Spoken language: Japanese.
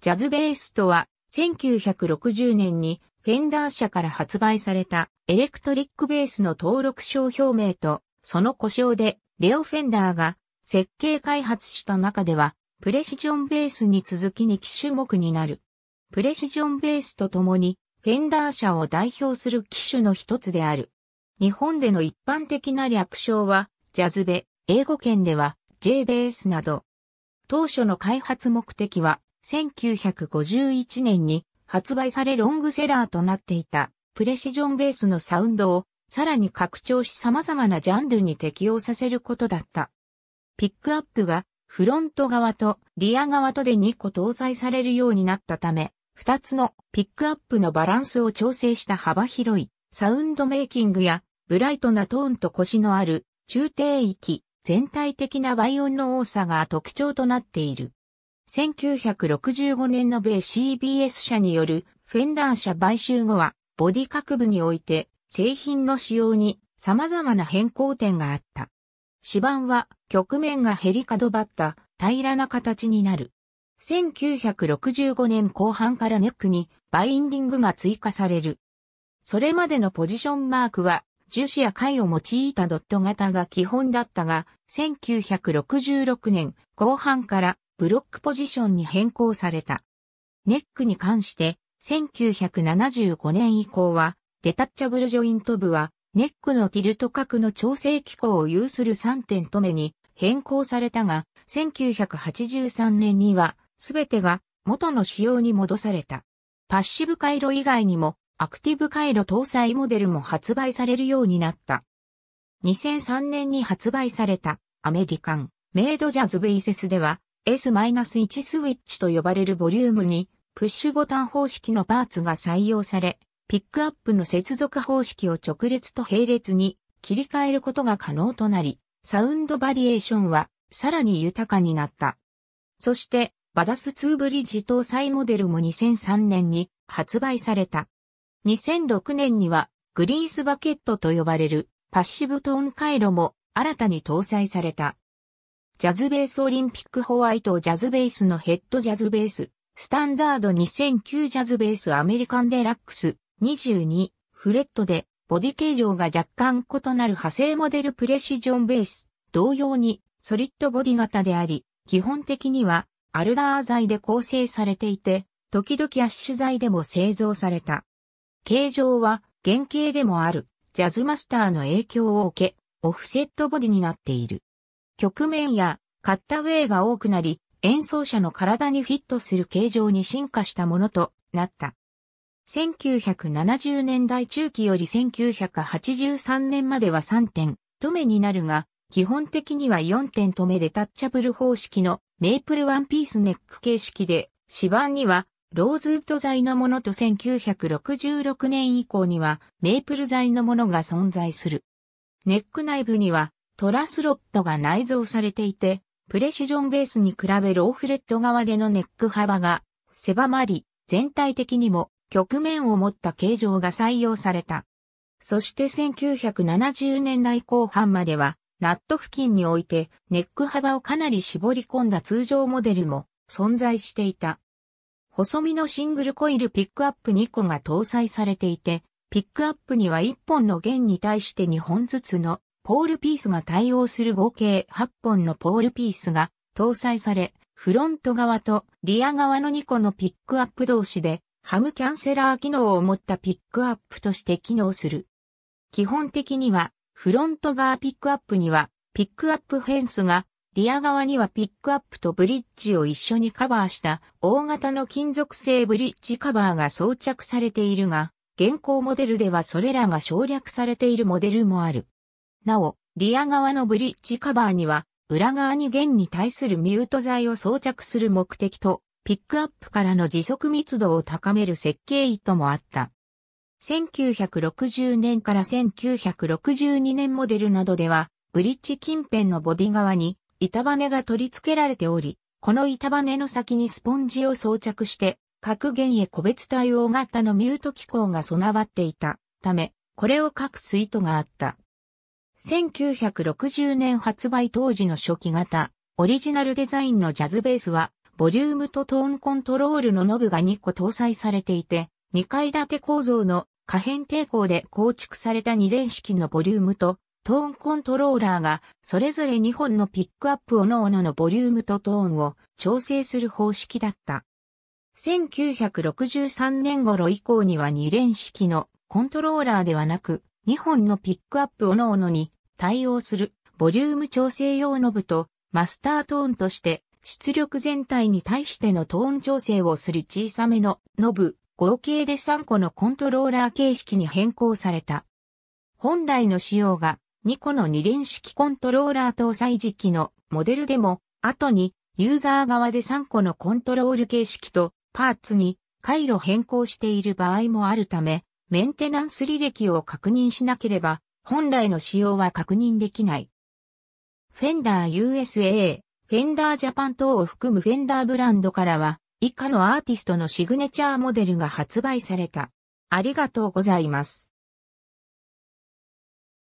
ジャズベースとは、1960年にフェンダー社から発売されたエレクトリックベースの登録商標名と、その故障でレオ・フェンダーが設計開発した中では、プレシジョンベースに続きに機種目になる。プレシジョンベースとともに、フェンダー社を代表する機種の一つである。日本での一般的な略称は、ジャズベ、英語圏では J ベースなど。当初の開発目的は、1951年に発売されロングセラーとなっていたプレシジョンベースのサウンドをさらに拡張し様々なジャンルに適用させることだった。ピックアップがフロント側とリア側とで2個搭載されるようになったため、2つのピックアップのバランスを調整した幅広いサウンドメイキングやブライトなトーンと腰のある中低域全体的な倍音の多さが特徴となっている。1965年の米 CBS 社によるフェンダー社買収後はボディ各部において製品の仕様に様々な変更点があった。指板は曲面が減り角ばった平らな形になる。1965年後半からネックにバインディングが追加される。それまでのポジションマークは樹脂や貝を用いたドット型が基本だったが、1966年後半からブロックポジションに変更された。ネックに関して、1975年以降は、デタッチャブルジョイント部は、ネックのティルト角の調整機構を有する3点止めに変更されたが、1983年には、すべてが元の仕様に戻された。パッシブ回路以外にも、アクティブ回路搭載モデルも発売されるようになった。2003年に発売されたアメリカンメイドジャズベイセスでは S-1 スイッチと呼ばれるボリュームに、プッシュボタン方式のパーツが採用され、ピックアップの接続方式を直列と並列に切り替えることが可能となり、サウンドバリエーションはさらに豊かになった。そして、バダス2ブリッジ搭載モデルも2003年に発売された。2006年にはグリースバケットと呼ばれるパッシブトーン回路も新たに搭載された。ジャズベースオリンピックホワイトジャズベースのヘッドジャズベース、スタンダード2009ジャズベースアメリカンデラックス22フレットでボディ形状が若干異なる派生モデルプレシジョンベース、同様にソリッドボディ型であり、基本的にはアルダー材で構成されていて、時々アッシュ材でも製造された。形状は原型でもあるジャズマスターの影響を受け、オフセットボディになっている。曲面やカッタウェイが多くなり、演奏者の体にフィットする形状に進化したものとなった。1970年代中期より1983年までは3点、止めになるが、基本的には4点止めでタッチャブル方式のメイプルワンピースネック形式で、指板にはローズウッド材のものと1966年以降にはメイプル材のものが存在する。ネック内部にはトラスロットが内蔵されていて、プレシジョンベースに比べローフレット側でのネック幅が狭まり、全体的にも曲面を持った形状が採用された。そして1970年代後半までは、ナット付近においてネック幅をかなり絞り込んだ通常モデルも存在していた。細身のシングルコイルピックアップ2個が搭載されていて、ピックアップには1本の弦に対して2本ずつのポールピースが対応する合計8本のポールピースが搭載され、フロント側とリア側の2個のピックアップ同士で、ハムキャンセラー機能を持ったピックアップとして機能する。基本的には、フロント側ピックアップには、ピックアップフェンスが、リア側にはピックアップとブリッジを一緒にカバーした大型の金属製ブリッジカバーが装着されているが、現行モデルではそれらが省略されているモデルもある。なお、リア側のブリッジカバーには、裏側に弦に対するミュート材を装着する目的と、ピックアップからの時速密度を高める設計意図もあった。1960年から1962年モデルなどでは、ブリッジ近辺のボディ側に板バネが取り付けられており、この板バネの先にスポンジを装着して、各弦へ個別対応型のミュート機構が備わっていたため、これを各スイートがあった。1960年発売当時の初期型、オリジナルデザインのジャズベースは、ボリュームとトーンコントロールのノブが2個搭載されていて、2階建て構造の可変抵抗で構築された2連式のボリュームと、トーンコントローラーが、それぞれ2本のピックアップをのおののボリュームとトーンを調整する方式だった。1963年頃以降には2連式のコントローラーではなく、2本のピックアップをのおのに対応するボリューム調整用ノブとマスタートーンとして出力全体に対してのトーン調整をする小さめのノブ合計で3個のコントローラー形式に変更された。本来の仕様が2個の2連式コントローラー搭載時期のモデルでも後にユーザー側で3個のコントロール形式とパーツに回路変更している場合もあるため、メンテナンス履歴を確認しなければ、本来の使用は確認できない。フェンダー USA、フェンダージャパン等を含むフェンダーブランドからは、以下のアーティストのシグネチャーモデルが発売された。ありがとうございます。